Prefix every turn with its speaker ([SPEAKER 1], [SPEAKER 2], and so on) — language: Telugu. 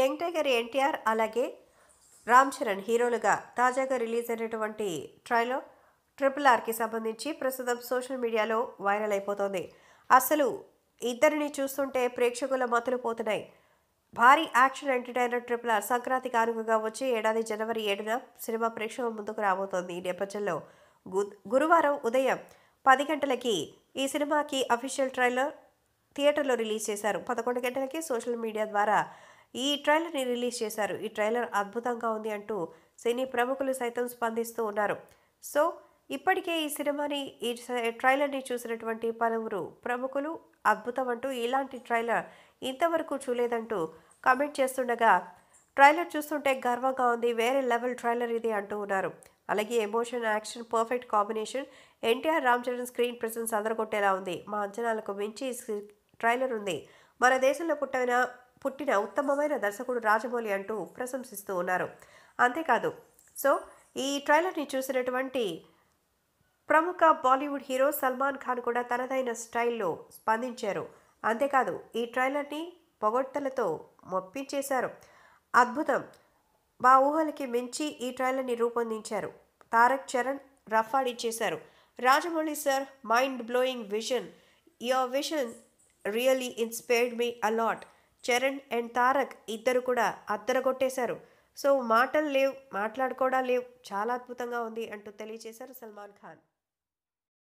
[SPEAKER 1] యంగ్ టైగర్ ఎన్టీఆర్ అలాగే రామ్ చరణ్ హీరోలుగా తాజాగా రిలీజ్ అయినటువంటి ట్రైలో ట్రిపుల్ ఆర్కి సంబంధించి ప్రస్తుతం సోషల్ మీడియాలో వైరల్ అయిపోతుంది అసలు ఇద్దరిని చూస్తుంటే ప్రేక్షకుల మతులు పోతున్నాయి భారీ action entertainer triple R Sankranti కానుకగా వచ్చి ఏడాది జనవరి ఏడున సినిమా ప్రేక్షకుల ముందుకు రాబోతోంది ఈ నేపథ్యంలో గురువారం ఉదయం పది గంటలకి ఈ సినిమాకి అఫీషియల్ ట్రైలర్ థియేటర్లో రిలీజ్ చేశారు పదకొండు గంటలకి సోషల్ మీడియా ద్వారా ఈ ట్రైలర్ని రిలీజ్ చేశారు ఈ ట్రైలర్ అద్భుతంగా ఉంది అంటూ సినీ ప్రముఖులు సైతం స్పందిస్తూ ఉన్నారు సో ఇప్పటికే ఈ సినిమాని ఈ ట్రైలర్ని చూసినటువంటి పలువురు ప్రముఖులు అద్భుతం అంటూ ఇలాంటి ట్రైలర్ ఇంతవరకు చూలేదంటూ కమెంట్ చేస్తుండగా ట్రైలర్ చూస్తుంటే గర్వంగా ఉంది వేరే లెవెల్ ట్రైలర్ ఇది అంటూ ఉన్నారు అలాగే emotion action perfect combination NTR Ram Charan screen presence అదరగొట్టేలా ఉంది మా అంచనాలకు మించి ట్రైలర్ ఉంది మన దేశంలో పుట్టిన పుట్టిన ఉత్తమమైన దర్శకుడు రాజమౌళి అంటూ ప్రశంసిస్తూ ఉన్నారు అంతేకాదు సో ఈ ట్రైలర్ని చూసినటువంటి ప్రముఖ బాలీవుడ్ హీరో సల్మాన్ ఖాన్ కూడా తనదైన స్టైల్లో స్పందించారు అంతేకాదు ఈ ట్రైలర్ని పొగొట్టలతో మొప్పించేశారు అద్భుతం మా ఊహలకి మించి ఈ ట్రైలర్ని రూపొందించారు తారక్ చరణ్ ఇచ్చేశారు Rajamouli sir mind blowing vision your vision really inspired me a lot Charan and Tarak ఇద్దరు కూడా అద్దరగొట్టేశారు సో మాటలు లేవు మాట్లాడుకోవడం లేవు చాలా అద్భుతంగా ఉంది అంటూ తెలియజేశారు సల్మాన్ ఖాన్